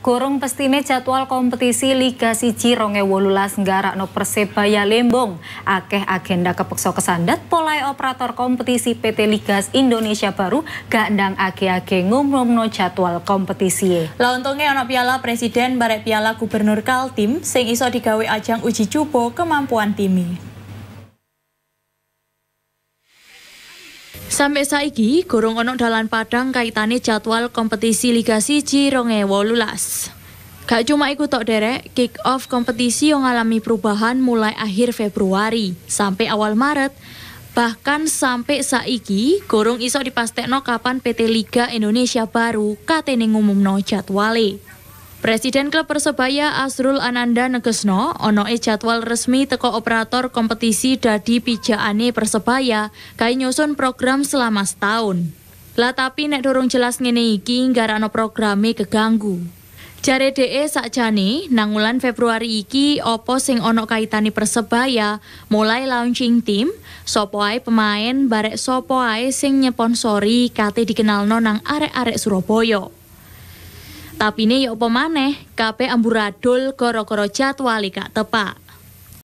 Gorong pestine jadwal kompetisi Liga Siji Ronge Wolulas No Persebaya Lembong. Akeh agenda kepeksa kesandat polai operator kompetisi PT Ligas Indonesia Baru gak ake-ake ngomong no jadwal kompetisi. Lah untungnya ono piala presiden barek piala gubernur Kaltim sing iso digawe ajang uji coba kemampuan timi. Sampai saiki gorong ono dalan Padang kaitane jadwal kompetisi Liga 1 2018. Gak cuma ikut tok derek, kick off kompetisi yang alami perubahan mulai akhir Februari sampai awal Maret. Bahkan sampai saiki, gorong iso dipastekno kapan PT Liga Indonesia baru katene ngumumno jadwale. Presiden klub Persebaya Asrul Ananda Negesno e jadwal resmi teko operator kompetisi dadi pijaane Persebaya kai nyusun program selama setahun. Lah tapi nek dorong jelas ngene iki nggarano programe keganggu. Jare DE sakjane nang wulan Februari iki opo sing ono kaitani Persebaya, mulai launching tim, sopo ae pemain, barek sopo ae sing nyeponsori kate dikenalno nang arek-arek Surabaya. Tapi ini yuk ya pemaneh, KP kabeh amburadul koro gara jadwale gak tepak.